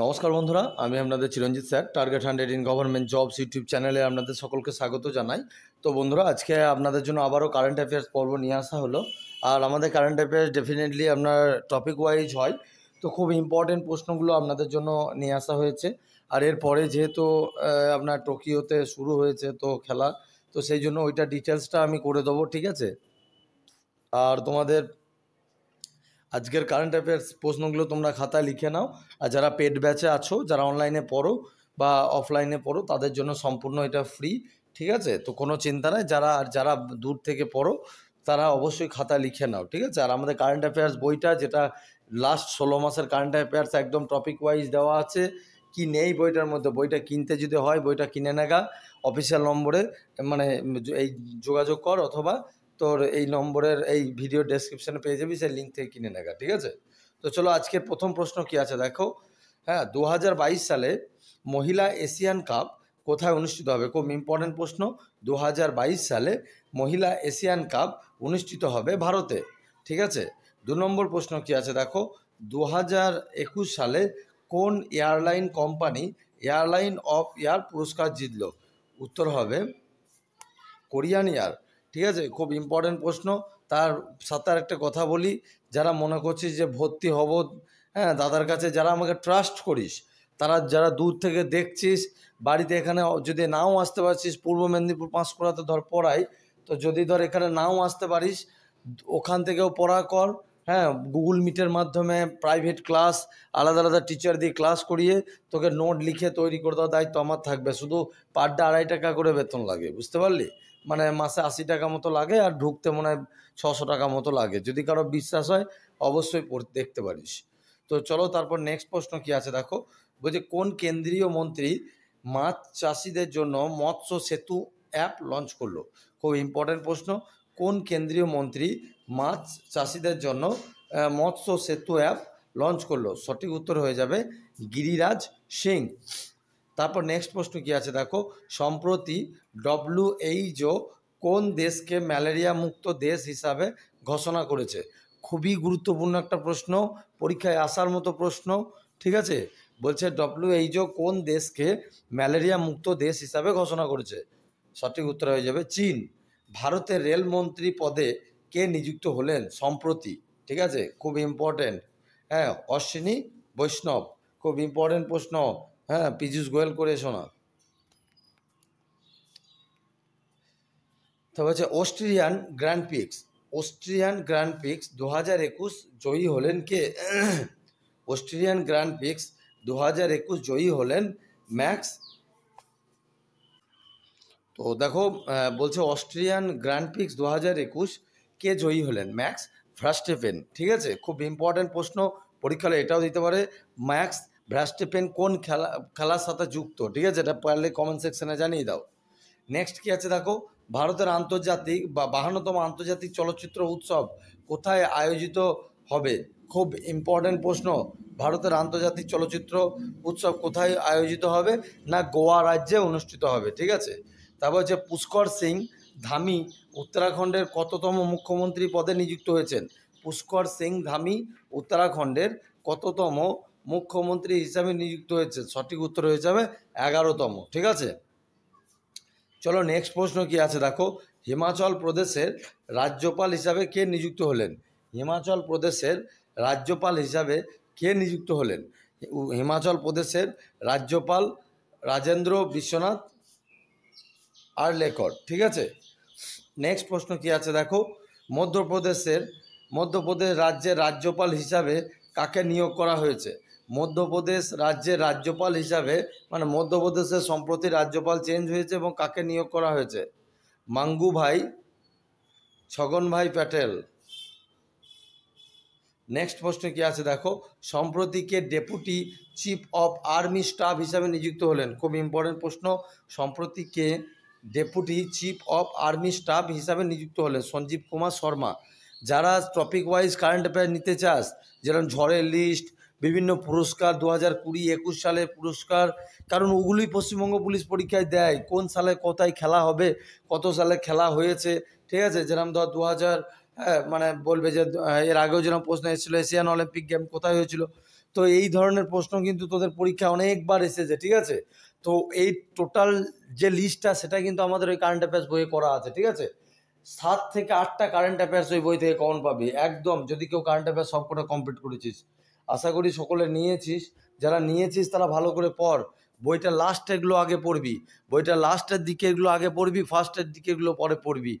নমস্কার বন্ধুরা আমি আপনাদের Chiranjit sir target hundred in government jobs YouTube চ্যানেলে আপনাদের সকলকে স্বাগত জানাই তো বন্ধুরা আজকে আপনাদের জন্য আবারও কারেন্ট অ্যাফেয়ার্স পর্ব নিয়ে আসা হলো আর আমাদের কারেন্ট অ্যাফেয়ার্স ডেফিনেটলি আপনার টপিক ওয়াইজ হয় তো খুব ইম্পর্টেন্ট প্রশ্নগুলো আপনাদের জন্য নিয়ে আসা হয়েছে আর এরপরে যেহেতু আপনার টোকিওতে শুরু হয়েছে তো খেলা তো সেই জন্য ওইটা ডিটেলসটা আমি করে দেবো ঠিক আছে আর তোমাদের আজকের কারেন্ট অ্যাফেয়ার্স প্রশ্নগুলো তোমরা খাতায় লিখে নাও আর যারা পেড ব্যাচে আছো যারা অনলাইনে পড়ো বা অফলাইনে পড়ো তাদের জন্য সম্পূর্ণ এটা ফ্রি ঠিক আছে তো কোনো চিন্তা নাই যারা আর যারা দূর থেকে পড়ো তারা অবশ্যই খাতা লিখে নাও ঠিক আছে আর আমাদের কারেন্ট অ্যাফেয়ার্স বইটা যেটা লাস্ট ষোলো মাসের কারেন্ট অ্যাফেয়ার্স একদম টপিক ওয়াইজ দেওয়া আছে কি নেই বইটার মধ্যে বইটা কিনতে যদি হয় বইটা কিনে নেগা অফিসিয়াল নম্বরে মানে এই যোগাযোগ কর অথবা তোর এই নম্বরের এই ভিডিও ডেসক্রিপশানে পেয়ে যাবি সেই লিঙ্ক থেকে কিনে নেগা ঠিক আছে তো চলো আজকের প্রথম প্রশ্ন কি আছে দেখো হ্যাঁ দু সালে মহিলা এশিয়ান কাপ কোথায় অনুষ্ঠিত হবে খুব ইম্পর্টেন্ট প্রশ্ন দু সালে মহিলা এশিয়ান কাপ অনুষ্ঠিত হবে ভারতে ঠিক আছে দু নম্বর প্রশ্ন কি আছে দেখো দু সালে কোন airline company airline of air পুরস্কার জিতল উত্তর হবে কোরিয়ান এয়ার ঠিক আছে খুব ইম্পর্টেন্ট প্রশ্ন তার সাথে একটা কথা বলি যারা মনে করছিস যে ভর্তি হব হ্যাঁ দাদার কাছে যারা আমাকে ট্রাস্ট করিস তারা যারা দূর থেকে দেখছিস বাড়িতে এখানে যদি নাও আসতে পারছিস পূর্ব মেদিনীপুর পাঁশকুড়াতে ধর পড়াই তো যদি ধর এখানে নাও আসতে পারিস ওখান থেকেও পড়া কর হ্যাঁ গুগল মিটের মাধ্যমে প্রাইভেট ক্লাস আলাদা আলাদা টিচার দিয়ে ক্লাস করিয়ে তোকে নোট লিখে তৈরি করে দেওয়ার দায়িত্ব আমার থাকবে শুধু পার ডে আড়াই টাকা করে বেতন লাগে বুঝতে পারলি মানে মাসে আশি টাকা মতো লাগে আর ঢুকতে মনে হয় ছশো টাকা মতো লাগে যদি কারো বিশ্বাস হয় অবশ্যই দেখতে পারিস তো চলো তারপর নেক্সট প্রশ্ন কি আছে দেখো বলছে কোন কেন্দ্রীয় মন্ত্রী মাছ চাষিদের জন্য মৎস্য সেতু অ্যাপ লঞ্চ করলো খুব ইম্পর্টেন্ট প্রশ্ন কোন কেন্দ্রীয় মন্ত্রী মাছ চাষিদের জন্য মৎস্য সেতু অ্যাপ লঞ্চ করলো সঠিক উত্তর হয়ে যাবে গিরিরাজ সিং তারপর নেক্সট প্রশ্ন কি আছে দেখো সম্প্রতি ডব্লিউএইচও কোন দেশকে ম্যালেরিয়া মুক্ত দেশ হিসাবে ঘোষণা করেছে খুবই গুরুত্বপূর্ণ একটা প্রশ্ন পরীক্ষায় আসার মতো প্রশ্ন ঠিক আছে বলছে ডব্লিউএইচও কোন দেশকে ম্যালেরিয়া মুক্ত দেশ হিসাবে ঘোষণা করেছে সঠিক উত্তর হয়ে যাবে চীন ভারতের রেলমন্ত্রী পদে কে নিযুক্ত হলেন সম্প্রতি ঠিক আছে খুব ইম্পর্টেন্ট হ্যাঁ অশ্বিনী বৈষ্ণব খুব ইম্পর্টেন্ট প্রশ্ন হ্যাঁ পীযুষ গোয়েল করে শোনা তারপর হচ্ছে Austrian Grand Prix Austrian Grand Prix দু হাজার একুশ জয়ী হলেন কে অস্ট্রিয়ান গ্র্যান্ড পিক্স দু হাজার একুশ জয়ী হলেন ম্যাক্স তো দেখো বলছে অস্ট্রিয়ান গ্র্যান্ড পিক্স দু হাজার একুশ কে জয়ী হলেন ম্যাক্স ফ্রাস্টেপেন ঠিক আছে খুব ইম্পর্ট্যান্ট প্রশ্ন পরীক্ষালে এটাও দিতে পারে ম্যাক্স পেন কোন খেলা খেলার সাথে যুক্ত ঠিক আছে এটা পারলে কমেন্ট সেকশনে জানিয়ে দাও নেক্সট কি আছে দেখো ভারতের আন্তর্জাতিক বা বাহান্নতম আন্তর্জাতিক চলচ্চিত্র উৎসব কোথায় আয়োজিত হবে খুব ইম্পর্ট্যান্ট প্রশ্ন ভারতের আন্তর্জাতিক চলচ্চিত্র উৎসব কোথায় আয়োজিত হবে না গোয়া রাজ্যে অনুষ্ঠিত হবে ঠিক আছে তারপর যে পুষ্কর সিং ধামি উত্তরাখণ্ডের কততম মুখ্যমন্ত্রী পদে নিযুক্ত হয়েছেন পুষ্কর সিং ধামি উত্তরাখণ্ডের কততম মুখ্যমন্ত্রী হিসাবে নিযুক্ত হয়েছে সঠিক উত্তর হয়ে যাবে এগারোতম ঠিক আছে চলো নেক্সট প্রশ্ন কি আছে দেখো হিমাচল প্রদেশের রাজ্যপাল হিসাবে কে নিযুক্ত হলেন হিমাচল প্রদেশের রাজ্যপাল হিসাবে কে নিযুক্ত হলেন হিমাচল প্রদেশের রাজ্যপাল রাজেন্দ্র বিশ্বনাথ আর লেকর ঠিক আছে নেক্সট প্রশ্ন কি আছে দেখো মধ্যপ্রদেশের মধ্যপ্রদেশ রাজ্যের রাজ্যপাল হিসাবে কাকে নিয়োগ করা হয়েছে মধ্যপ্রদেশ রাজ্যের রাজ্যপাল হিসাবে মানে মধ্যপ্রদেশের সম্প্রতি রাজ্যপাল চেঞ্জ হয়েছে এবং কাকে নিয়োগ করা হয়েছে মাঙ্গু ভাই ছগন ভাই প্যাটেল নেক্সট প্রশ্নে কী আছে দেখো সম্প্রতিকে deputy chief of army staff হিসাবে নিযুক্ত হলেন খুব ইম্পর্টেন্ট প্রশ্ন সম্প্রতিকে deputy chief of army staff হিসাবে নিযুক্ত হলেন সঞ্জীব কুমার শর্মা যারা টপিক ওয়াইজ কারেন্ট অ্যাফেয়ার নিতে চাস যেরকম ঝড়ের লিস্ট বিভিন্ন পুরস্কার দু হাজার কুড়ি একুশ সালে পুরস্কার কারণ ওগুলি পশ্চিমবঙ্গ পুলিশ পরীক্ষায় দেয় কোন সালে কোথায় খেলা হবে কত সালে খেলা হয়েছে ঠিক আছে যেরকম ধর দু হাজার হ্যাঁ, মানে বলবে যে এর আগেও যেরকম প্রশ্ন এসেছিলো এশিয়ান অলিম্পিক গেম কোথায় হয়েছিল তো এই ধরনের প্রশ্ন কিন্তু তোদের পরীক্ষা অনেকবার এসেছে ঠিক আছে তো এই টোটাল যে লিস্টটা সেটা কিন্তু আমাদের ওই কারেন্ট অ্যাফেয়ার্স বইয়ে করা আছে ঠিক আছে সাত থেকে আটটা কারেন্ট অ্যাফেয়ার্স ওই বই থেকে কমন পাবি একদম যদি কেউ কারেন্ট অ্যাফেয়ার্স সবকটা কমপ্লিট করেছিস আশা করি সকলে নিয়েছিস যারা নিয়েছিস তারা ভালো করে পড় বইটা লাস্ট এগুলো আগে পড়বি বইটা লাস্টের দিকে এগুলো আগে পড়বি ফার্স্টের দিকে এগুলো পরে পড়বি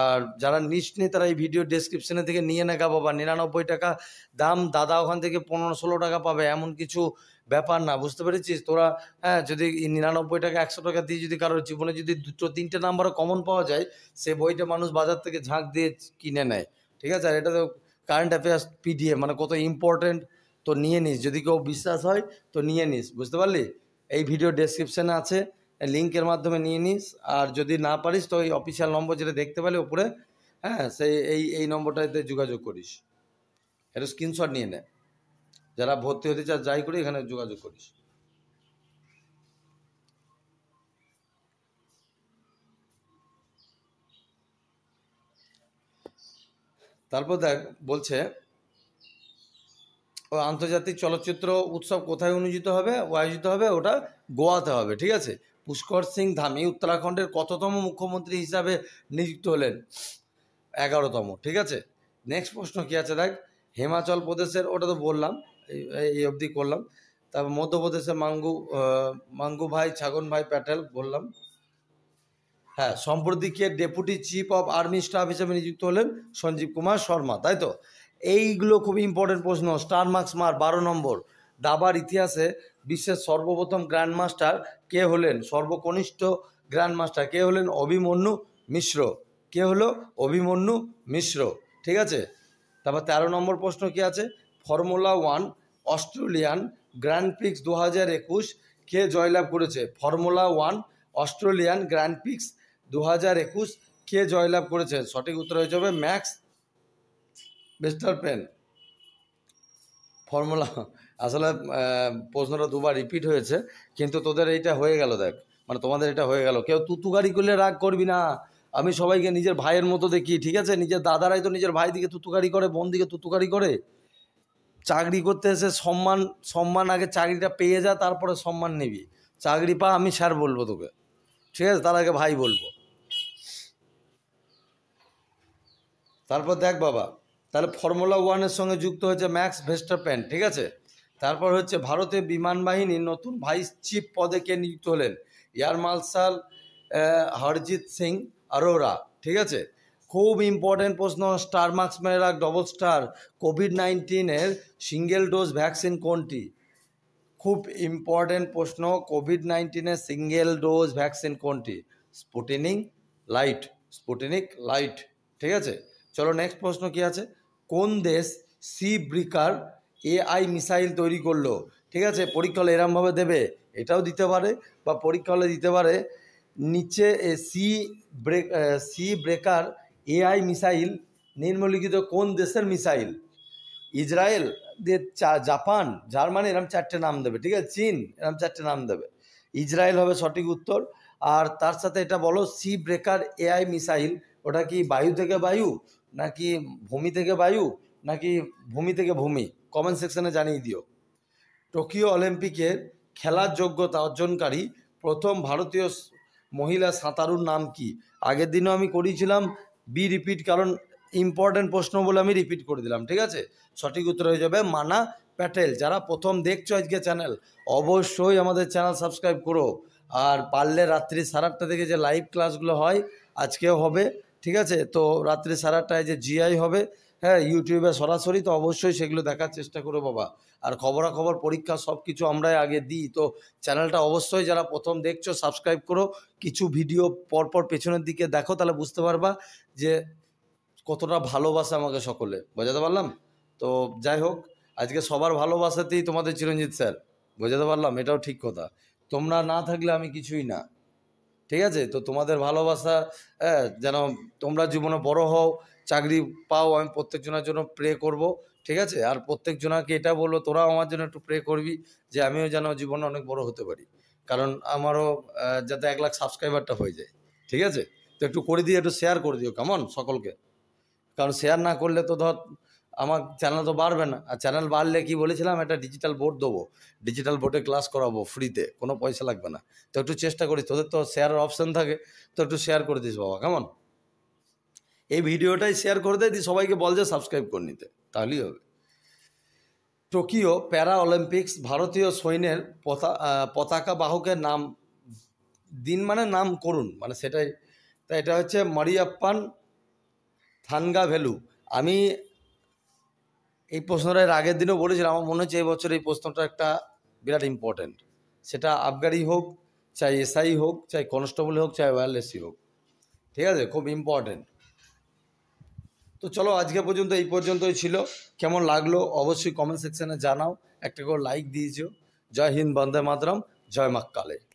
আর যারা নিস নি তারা এই ভিডিও ডেসক্রিপশানে থেকে নিয়ে নেগা বাবা নিরানব্বই টাকা দাম দাদা ওখান থেকে পনেরো ষোলো টাকা পাবে এমন কিছু ব্যাপার না বুঝতে পেরেছিস তোরা হ্যাঁ যদি নিরানব্বই টাকা একশো টাকা দিয়ে যদি কারোর জীবনে যদি দুটো তিনটে নাম্বারও কমন পাওয়া যায় সে বইটা মানুষ বাজার থেকে ঝাঁক দিয়ে কিনে নেয় ঠিক আছে আর এটা তো কারেন্ট অ্যাফেয়ার্স পিডিএ মানে কত ইম্পর্টেন্ট তো নিয়ে নিস যদি কেউ বিশ্বাস হয় তো নিয়ে নিস বুঝতে পারলি এই ভিডিও ডেসক্রিপশানে আছে লিঙ্কের মাধ্যমে নিয়ে নিস আর যদি না পারিস তো এই অফিসিয়াল নম্বর যেটা দেখতে পেলে ওপরে হ্যাঁ সেই এই এই নম্বরটাতে যোগাযোগ করিস এটা স্ক্রিনশট নিয়ে নে যারা ভর্তি হতে চাস যাই করি এখানে যোগাযোগ করিস তারপর দেখ বলছে আন্তর্জাতিক চলচ্চিত্র উৎসব কোথায় অনুষ্ঠিত হবে ও আয়োজিত হবে ওটা গোয়াতে হবে ঠিক আছে পুষ্কর সিং ধামি উত্তরাখণ্ডের কততম মুখ্যমন্ত্রী হিসাবে নিযুক্ত হলেন এগারোতম ঠিক আছে নেক্সট প্রশ্ন কী আছে দেখ হিমাচল প্রদেশের ওটা তো বললাম এই অবধি করলাম তারপর মধ্যপ্রদেশের মাঙ্গু মাঙ্গু ভাই ছাগন ভাই প্যাটেল বললাম হ্যাঁ সম্প্রতি কে deputy chief of army staff হিসেবে নিযুক্ত হলেন সঞ্জীব কুমার শর্মা তাই তো এইগুলো খুব ইম্পর্টেন্ট প্রশ্ন স্টার মার্কস মার বারো নম্বর দাবার ইতিহাসে বিশ্বের সর্বপ্রথম গ্র্যান্ডমাস্টার কে হলেন সর্বকনিষ্ঠ গ্র্যান্ডমাস্টার কে হলেন অভিমন্যু মিশ্র কে হলো অভিমন্যু মিশ্র ঠিক আছে তারপর তেরো নম্বর প্রশ্ন কি আছে formula one Australian Grand Prix দু হাজার একুশ কে জয়লাভ করেছে formula one Australian Grand Prix দু হাজার একুশ কে জয়লাভ করেছে সঠিক উত্তর হয়ে যাবে ম্যাক্স বেস্টার পেন ফর্মুলা আসলে প্রশ্নটা দুবার রিপিট হয়েছে কিন্তু তোদের এইটা হয়ে গেল দেখ মানে তোমাদের এটা হয়ে গেল কেউ তুতু গাড়ি করলে রাগ করবি না আমি সবাইকে নিজের ভাইয়ের মতো দেখি ঠিক আছে নিজের দাদারাই তো নিজের ভাই দিকে তুতুকারি করে বোন দিকে তুতুকারি করে চাকরি করতে এসে সম্মান সম্মান আগে চাকরিটা পেয়ে যা তারপরে সম্মান নিবি চাকরি পা আমি স্যার বলবো তোকে ঠিক আছে তার আগে ভাই বলবো তারপর দেখ বাবা তাহলে ফর্মুলা ওয়ানের সঙ্গে যুক্ত হয়েছে ম্যাক্স ভেস্টারপ্যান ঠিক আছে তারপর হচ্ছে ভারতে বিমান বাহিনী নতুন ভাইস চিফ পদে কে নিযুক্ত হলেন এয়ার মার্শাল হরজিৎ সিং আরোরা ঠিক আছে খুব ইম্পর্টেন্ট প্রশ্ন স্টার মার্কস মেরে রাখ ডবল স্টার কোভিড নাইন্টিনের সিঙ্গেল ডোজ ভ্যাকসিন কোনটি খুব ইম্পর্টেন্ট প্রশ্ন কোভিড নাইন্টিনের সিঙ্গেল ডোজ ভ্যাকসিন কোনটি স্পুটিনিং লাইট স্পুটিনিক লাইট ঠিক আছে চলো নেক্সট প্রশ্ন কি আছে কোন দেশ সি ব্রিকার এআই মিসাইল তৈরি করলো ঠিক আছে পরীক্ষা হলে এরমভাবে দেবে এটাও দিতে পারে বা পরীক্ষা হলে দিতে পারে নিচে sea break sea breaker AI missile নিম্নলিখিত কোন দেশের মিসাইল ইসরায়েল জাপান জার্মানি এরম চারটে নাম দেবে ঠিক আছে চীন এরম চারটে নাম দেবে ইসরায়েল হবে সঠিক উত্তর আর তার সাথে এটা বলো সি ব্রেকার এআই মিসাইল ওটা কি বায়ু থেকে বায়ু নাকি ভূমি থেকে বায়ু নাকি ভূমি থেকে ভূমি কমেন্ট সেকশনে জানিয়ে দিও টোকিও অলিম্পিকের খেলার যোগ্যতা অর্জনকারী প্রথম ভারতীয় মহিলা সাঁতারুর নাম কি আগের দিনও আমি করিয়েছিলাম বি রিপিট কারণ ইম্পর্টেন্ট প্রশ্ন বলে আমি রিপিট করে দিলাম ঠিক আছে সঠিক উত্তর হয়ে যাবে মানা প্যাটেল যারা প্রথম দেখছো আজকে চ্যানেল অবশ্যই আমাদের চ্যানেল সাবস্ক্রাইব করো আর পারলে রাত্রি আটটা থেকে যে লাইভ ক্লাসগুলো হয় আজকেও হবে ঠিক আছে তো রাত্রে সারাটায় যে জিআই হবে হ্যাঁ ইউটিউবে সরাসরি তো অবশ্যই সেগুলো দেখার চেষ্টা করো বাবা আর খবরাখবর পরীক্ষা সব কিছু আমরাই আগে দিই তো চ্যানেলটা অবশ্যই যারা প্রথম দেখছো সাবস্ক্রাইব করো কিছু ভিডিও পরপর পেছনের দিকে দেখো তাহলে বুঝতে পারবা যে কতটা ভালোবাসা আমাকে সকলে বোঝাতে পারলাম তো যাই হোক আজকে সবার ভালোবাসাতেই তোমাদের চিরঞ্জিত স্যার বোঝাতে পারলাম এটাও ঠিক কথা তোমরা না থাকলে আমি কিছুই না ঠিক আছে তো তোমাদের ভালোবাসা যেন তোমরা জীবনে বড় হও চাকরি পাও আমি প্রত্যেকজনের জন্য প্রে করব ঠিক আছে আর প্রত্যেকজনাকে এটা বলবো তোরাও আমার জন্য একটু প্রে করবি যে আমিও যেন জীবনে অনেক বড় হতে পারি কারণ আমারও যাতে এক লাখ সাবস্ক্রাইবারটা হয়ে যায় ঠিক আছে তো একটু করে দিই একটু শেয়ার করে দিও কেমন সকলকে কারণ শেয়ার না করলে তো ধর আমার চ্যানেল তো বাড়বে না আর চ্যানেল বাড়লে কি বলেছিলাম একটা ডিজিটাল বোর্ড দেবো ডিজিটাল বোর্ডে ক্লাস করাবো ফ্রিতে কোনো পয়সা লাগবে না তো একটু চেষ্টা করিস তোদের তো শেয়ারের অপশান থাকে তো একটু শেয়ার করে দিস বাবা কেমন এই ভিডিওটাই শেয়ার করে দেয় দিয়ে সবাইকে বল যে সাবস্ক্রাইব করে নিতে তাহলেই হবে টোকিও প্যারা অলিম্পিক্স ভারতীয় সৈন্যের পতাকা বাহকের নাম দিন মানে নাম করুন মানে সেটাই তা এটা হচ্ছে মারিয়াপ্পান থানগা ভ্যালু আমি এই প্রশ্নটা এর আগের দিনও বলেছিলাম আমার মনে হচ্ছে এই বছর এই প্রশ্নটা একটা বিরাট ইম্পর্ট্যান্ট সেটা আবগারি হোক চাই এসআই হোক চাই কনস্টেবল হোক চাই ওয়্যারলেসই হোক ঠিক আছে খুব ইম্পর্ট্যান্ট তো চলো আজকে পর্যন্ত এই পর্যন্তই ছিল কেমন লাগলো অবশ্যই কমেন্ট সেকশানে জানাও একটা করে লাইক দিয়েছো জয় হিন্দ বন্দে মাতরম জয় মাক্কালে